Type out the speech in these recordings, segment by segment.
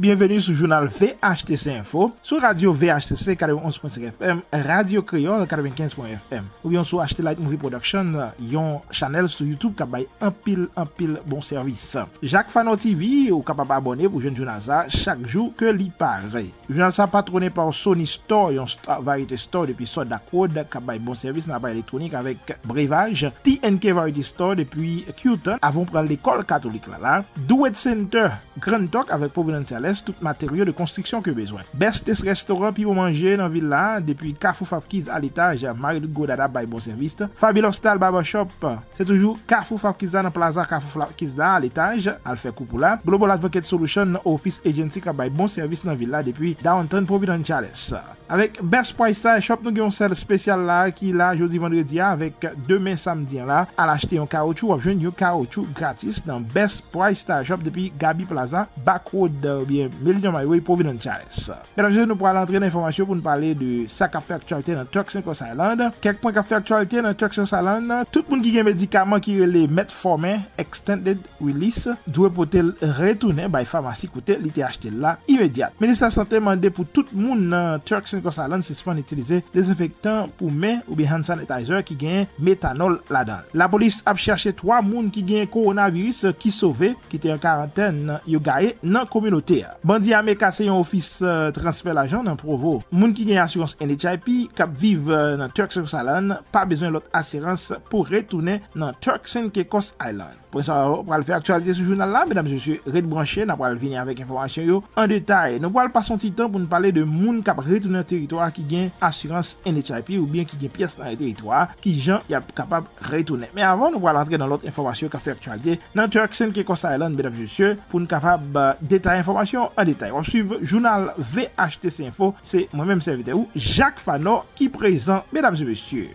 bienvenue sur le journal VHTC Info, sur radio VHTC 91.5 FM, radio Creole 95.fm FM. Ou yon sur HT Light Movie Production, yon channel sur YouTube un pile un pile bon service. Jacques Fano TV ou capable d'abonner pour jeunes joun Chaque Chaque que que ke li pare. sa patronné par Sony Store, yon variété Store depuis Soda Code a bon Service n'a bay électronique Avec Brevage TNK Variety Store depuis avant Avant prendre l'école catholique là là. Duet Center Grand Talk avec Providence tout materyo de konstriksyon ke bezwen. Bestest restaurant pi pou manje nan villa depi Kafou Fafkiz al etaj maril go dada bay bon servis. Fabulous style barbershop, se toujou Kafou Fafkiz da nan plaza, Kafou Fafkiz da al etaj al fe koupou la. Global Advocate Solution nan office agentik a bay bon servis nan villa depi Downton Providentiales. Awek Best Price Style Shop nou gen yon sel spesyal la ki la jodi vendredi ya Awek demen samdien la al achete yon kao chou wap jwen yon kao chou gratis Nan Best Price Style Shop depi Gabi Plaza, Backwood ou bien Million My Way Providentiales Men apje nou pralantre nan informasyon pou nou pale de sa kafe aktualite nan Tuxin Cross Island Kekpon kafe aktualite nan Tuxin Cross Island nan Tout moun ki gen medikaman ki re le met formen Extended Release Dwe pote retoune bay famasy koute li te achete la imediat Men isa san temande pou tout moun nan Tuxin Cross Island Kos Island se sepon itilize desinfektan pou men ou bihan sanitizer ki gen metanol la dal. La polis ap chershe 3 moun ki gen koronavirus ki sove, ki te an karanten yo gae nan kominote. Bandi ame kase yon ofis euh, transfer la jan nan provo. Moun ki gen asurans NHIP kap vive euh, nan Turk Sen Kekos Island pa bezwen lot asirans pou retounen nan Turk Sen Kekos Island. Pwè sa pral fè aktualite sou jounal la mèdame jousi Red Branchen ap pral vini avèk informasyon yo. An detay, nou pral pas son titan pou nou pale de moun kap retounen territoire qui gagne assurance NHIP ou bien qui gagne pièce dans le territoire qui gens y a capable retourner. Mais avant nous voilà entrer dans l'autre information qui fait actualité dans Turkson qui est Island mesdames et messieurs pour nous capable détailler information en détail. On suit journal VHTC info, c'est moi-même serviteur Jacques Fano qui présente mesdames et messieurs.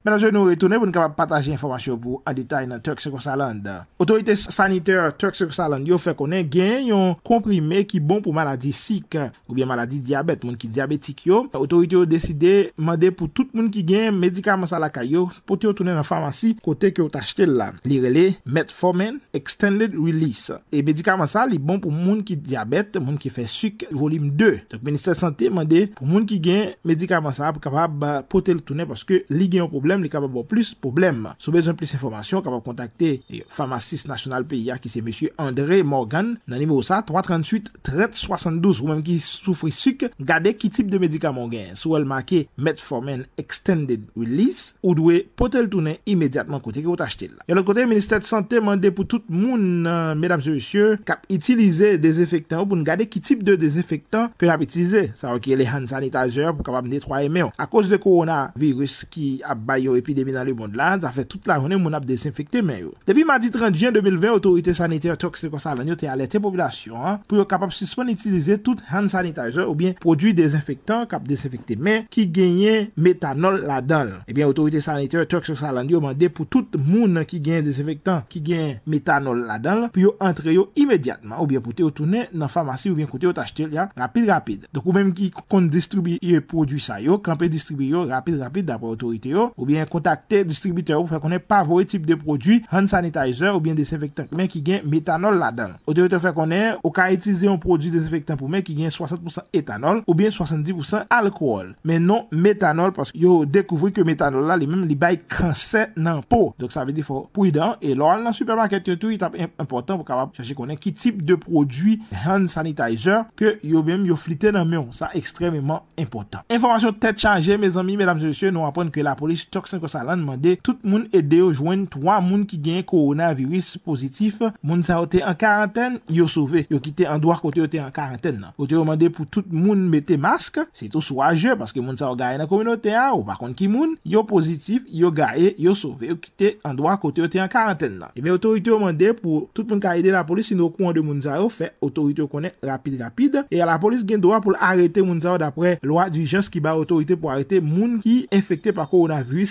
Mè nanjè nou re tounè pou nou kapap patajè informasyon pou an detay nan Turk Secours Salon da. Otorite saniteur Turk Secours Salon yo fè konè gen yon komprime ki bon pou maladi sik, ou bien maladi diabet, moun ki diabetik yo. Otorite yo deside mande pou tout moun ki gen medikaman sa la kayo, pote yo tounè nan farmasy kote ki yo tachte l la. Li rele Metformin Extended Release. E medikaman sa li bon pou moun ki diabet, moun ki fè sik, volim 2. Tak Ministè Santé mande pou moun ki gen medikaman sa la pou kapap euh, pote yo tounè paske li gen yon problem. sou bezon plis informasyon kabab kontakte famasis nasyonal PIA ki se M. André Morgan nan nime ou sa 338-372 ou men ki soufri suk gade ki tip de medikamon gen sou el make Metformin Extended Release ou dwe potel tounen imediatman kote ki ou tachte la yon le kote Ministè de Santé mande pou tout moun kap itilize des efektan ou pou n gade ki tip de des efektan ke ap itilize sa wakye le hand sanitageur pou kabab netroye men a kos de korona virus ki ap bay yo epidemi nan li bond lan, zafè tout la jounè moun ap desinfekte men yo. Depi madi 30 jan 2020, otorite saniteye Toksikosalanyo te alète populasyon an, pou yo kapap sispon itilize tout hand sanitizer ou bien produy desinfektan kap desinfekte men ki genye metanol la dan. Ebyen, eh otorite saniteye Toksikosalanyo mande pou tout moun ki genye desinfektan ki genye metanol la dan pou yo antre yo imediatman ou bien pou te otounen nan famasy ou bien pou te otachte rapide rapide. Dok ou menm ki kon distribuye produy sa yo, kanpe distribuye yo rapide rapide dapre otorite yo ou yon kontakte distributè ou fè konè pavoye tip de prodwi hand sanitizer ou bien desinfektan pou men ki gen metanol la dan. Ote ou te fè konè, ou ka etize yon prodwi desinfektan pou men ki gen 60% etanol ou bien 70% alkool. Men non metanol, pask yo ou dekouvri ke metanol la, li men li bay kansè nan pou. Dok sa vè di fò pou y dan e lò al nan super market yon tou, yon tap important pou kabab chèche konè ki tip de prodwi hand sanitizer ke yo men yo flite nan men. Ou sa ekstremement important. Informasyon tèd chanje, mes ami, mesdames et messieurs, nou aprenn ke la polis te kwen sa lan mande, tout moun ede yo jwen 3 moun ki genye koronaviris pozitif, moun sa ote en karenten yo souve, yo kite an doa kote yo te an karenten nan. Kote yo mande pou tout moun mete mask, se tou sou aje paske moun sa o gaye nan kominote a, ou bakon ki moun yo pozitif, yo gaye, yo souve yo kite an doa kote yo te an karenten nan Ebe, otorite yo mande pou tout moun ka ede la polis ino kouan de moun zao fe otorite yo kone rapide rapide e la polis gen doa pou arrete moun zao dapre loa dirijans ki ba otorite pou arrete moun ki efekte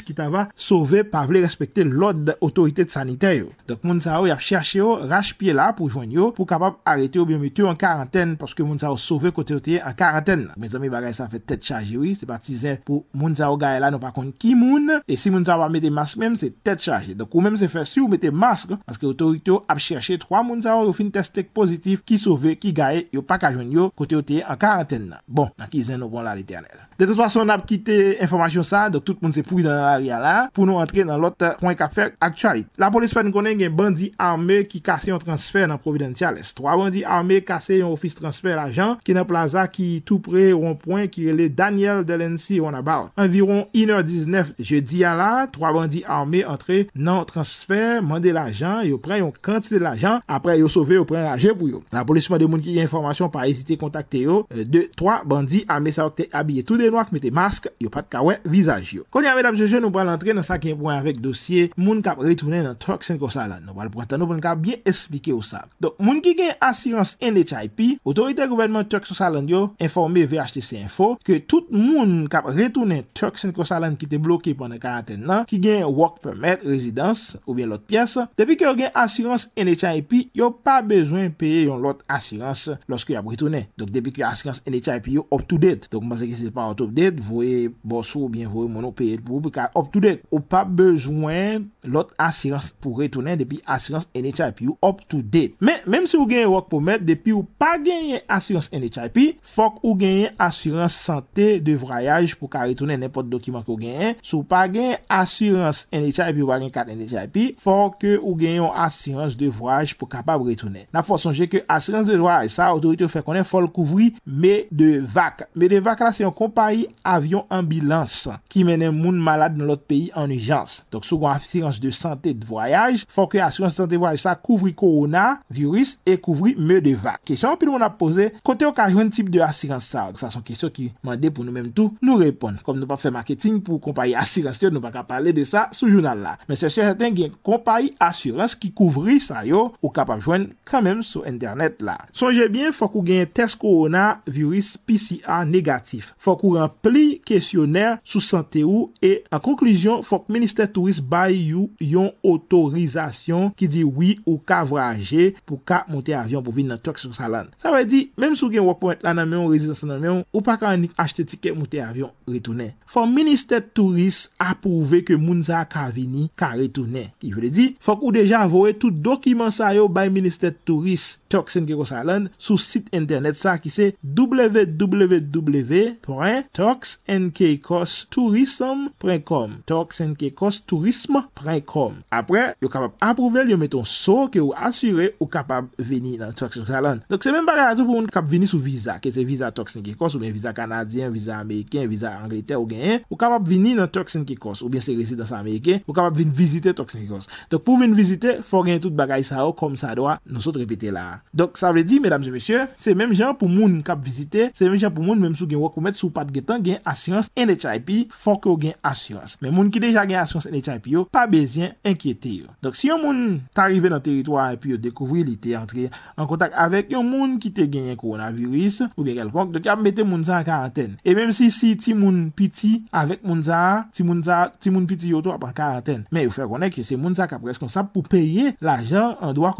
ki ta va sove pa vle respekte l'od de otorite sanita yo. Dok mounza yo ap chershe yo rach pie la pou jwen yo pou kapap arete yo biyometyo an karantene paske mounza yo sove kote yo teye an karantene. Me zami bagay sa fe tet chaje yo, se pati zen pou mounza yo gae la nou pa konde ki moun e si mounza yo va mete maske menm se tet chaje. Dok ou menm se fe si ou mete maske paske otorite yo ap chershe 3 mounza yo yo fin testek pozitif ki sove ki gae yo pa ka jwen yo kote yo teye an karantene. Bon, nan ki zen nou pon la l'iternel. De tout fwa son ap kite informasyon sa, do tout moun se pou yon ari ala, pou nou antre nan lote ponk afer aktualit. La polis fwa nou konen gen bandi arme ki kase yon transfer nan providentiales. Troa bandi arme kase yon ofis transfer l'ajan ki nan plaza ki tou pre yon ponk ki le Daniel Delensi yon abao. Environ iner 19 je di ala, troa bandi arme antre nan transfer mande l'ajan, yon pre yon kantite l'ajan, apre yon sove yon pre l'ajan pou yon. La polis fwa euh, de moun ki yon informasyon pa esite kontakte yon. Deu, troa bandi arme sa wote abye nou ak mette mask, yo pat kawe vizaj yo. Kon ya mèdame jeje, nou pran lantre nan sa ki yon pwen avèk dosye, moun kap retounen nan truck synkrosalan. Nou prantan nou pran kap biye esplike yo sa. Donk moun ki gen assurance NHIP, otorite gouvernement truck synkrosalan yo, informe VHTC info, ke tout moun kap retounen truck synkrosalan ki te bloké pwende karaten nan, ki gen work permit rezidans, ou bien lot piyes, depi ki yo gen assurance NHIP, yo pa bezwen peye yon lot assurance loske yo ap retounen. Donk depi ki assurance NHIP yo up to date. Donk mwase ki se pa wot opdet, vou e boso ou bien vou e mouno peye pou pou ka optoudet. Ou pa bezwen lot assurans pou retounen depi assurans NHIP ou optoudet. Men, menm se ou genyen wak pou met, depi ou pa genyen assurans NHIP, fok ou genyen assurans sante devrayaj pou ka retounen nepot dokiman ki ou genyen. Sou pa genyen assurans NHIP ou bagen kat NHIP, fok ou genyon assurans devrayaj pou ka pa bretounen. Na fosonje ke assurans devrayaj, sa autorite ou fe konen fol kouvri me de vak. Me de vak la se yon kompa avyon ambulans ki menen moun malade nou lot peyi an ujans. Donk sou kon asirans de sante de voyaj, fò kè e asirans de sante de voyaj sa kouvri korona, viris, e kouvri me de vak. Kèsyon apil moun ap pose, kote ou ka jwen tip de asirans sa? Sason kèsyon ki mande pou nou menm tout, nou repon. Kom nou pa fè marketing pou kompayi asirans te, nou pa ka pale de sa sou jounal la. Men se sè sèten gen kompayi asirans ki kouvri sa yo, ou kapam jwen kamem sou internet la. Sonje bien fò kou gen test korona, viris, PCR negatif. Fò kou re An pli kesyoner sou sante ou e an konklusyon fok Ministè Tourist bayi yon yon otorizasyon ki di wii ou ka vraje pou ka monte avyon pou vin nan trek sou sa lan. Sa wè di, menm sou gen wak pou ent lan nan menyon, rezistan san nan menyon, ou pa ka anik achete tiket monte avyon, retounen. Fok Ministè Tourist apouve ke mounza ka vini, ka retounen. Ki jwè di, fok ou deja avowe tout dokiman sa yo bayi Ministè Tourist. Toks NK Kos Alan sou sit internet sa ki se www.toksnkkostourism.com Toks NK Kos Tourism.com Apre, yo kapap aprouvel, yo meton so ke yo asyre yo kapap vini nan Toks NK Kos Alan. Dok se men bagay la tou pou moun kap vini sou visa, ke se visa Toks NK Kos, ou men visa Kanadyen, visa Ameriken, visa Angleter ou genyen, yo kapap vini nan Toks NK Kos, ou men se resi dans Ameriken, yo kapap vini vizite Toks NK Kos. Dok pou vini vizite, fò gen tout bagay sa yo kom sa doa, nou sot repete la a. Dok sa wè di, mèdames et mèsyè, se mèm jan pou moun kap vizite, se mèm jan pou moun mèm sou gen wakoumèt sou pat getan gen asyans NHIP, fòk yo gen asyans. Mèm moun ki deja gen asyans NHIP yo, pa bezien, enkyete yo. Dok si yon moun tarive nan teritwa api yo, dekouvri li te antre, an kontak avèk, yon moun ki te genyen koronaviris, ou gen kelkonk, dek ap mette mounza an karantèn. E mèm si si ti moun piti avèk mounza, ti moun piti yo tou ap an karantèn. Mèm yon fè konèk, se mounza kap reskonsap pou peye la jan an doa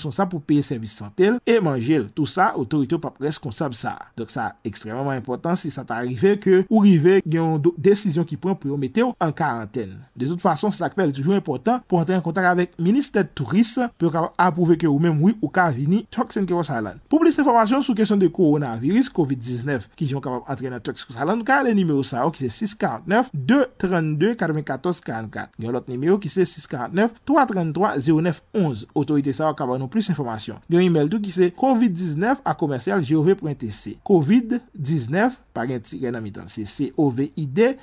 son sa pou peye servis santel e manjel. Tou sa, otorite ou pa pres kon sab sa. Dok sa, ekstrememan impotant si sa ta rive ke ou rive gen yon desisyon ki pren pou yon meteo an karantene. De tout fason, sa akvel toujou impotant pou anter yon kontak avek Ministèd Touriste pou apouve ke ou men moui ou ka vini Troxen Kerosalan. Po blis informasyon sou kesyon de koronavirus, COVID-19 ki joun kapap atrena Troxen Kerosalan, nou ka, le nime ou sa, ou ki se 649-232-4444. Gen lout nime ou ki se 649-333-0911. Otorite sa ou kapap an ou plis informasyon. Yon email tou ki se covid19akomersyaljov.tc covid19akomersyaljov Pa gen ti gen nan mi tan, se se OVID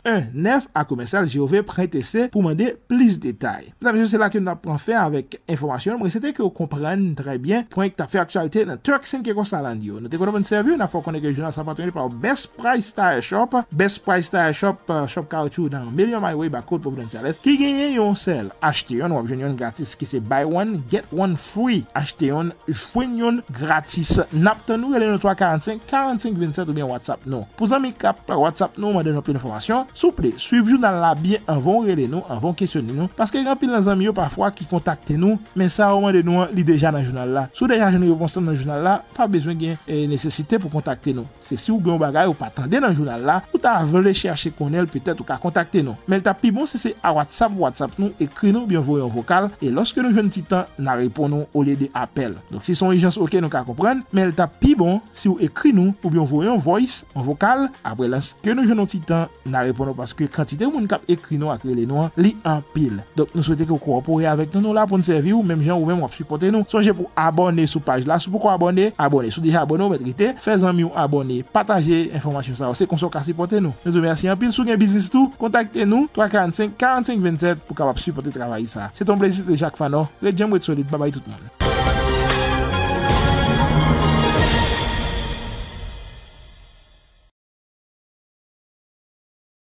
1-9 a komensal, je ove prente se pou mande plis detay. Pou nan menye se la ke nou ap pran fe avèk informasyon, mwen se te ke ou kompran trè byen, pran ek ta fe akchalite nan TurkSync e kos alan diyo. Nou te konop mwen servyo, nan fò konen ke jounan sa patouni pa ou BestPriceTireShop, BestPriceTireShop, shop kaw chou dan million my way bakot pou pou den tialet, ki genye yon sel, achte yon wap jwen yon gratis, ki se buy one, get one free, achte yon, jwen yon gratis. Nap tan nou, elen nou 3.45, 45.27 ou bien WhatsApp nou. Pou zan mi kap a WhatsApp nou, mwen dejan pou yon informasyon, souple, suiv jou nan la biye anvon rele nou, anvon kesyoni nou, paske yon pi nan zan mi yo pafwa ki kontakte nou, men sa ou mwen de nou li deja nan jounal la. Sou deja jounal yo ponsem nan jounal la, pa bezwen gen e nesesite pou kontakte nou. Se si ou gwen bagay ou pa trande nan jounal la, ou ta avole chershe konel petet ou ka kontakte nou. Men el tap pi bon se se a WhatsApp ou WhatsApp nou, ekri nou, byon vowe yon vokal, e loske nou jwen titan, nan repon après apre las ke nou jounon titan, répondu parce que paske kantite moun kap ekri nou écrit nous nou créé les an pil. Dok nou souwete ke ou korpore avèk nou nou la pou servir ou, même gens ou même wap supporter. nou. Sonje pour abonner sous page la, sou pou abonner, abone, vous sou deja abone ou metrite, fez un mi ou abone, pataje informasyon ça ou, se konson ka supporte nous. Nou zou mersi an pil, sou gen bizis tou, contactez-nous, 345-4527 pour kap ap supporte travayi sa. C'est ton plaisir, de Jacques Fanon, le djem wet solide, bye tout le monde.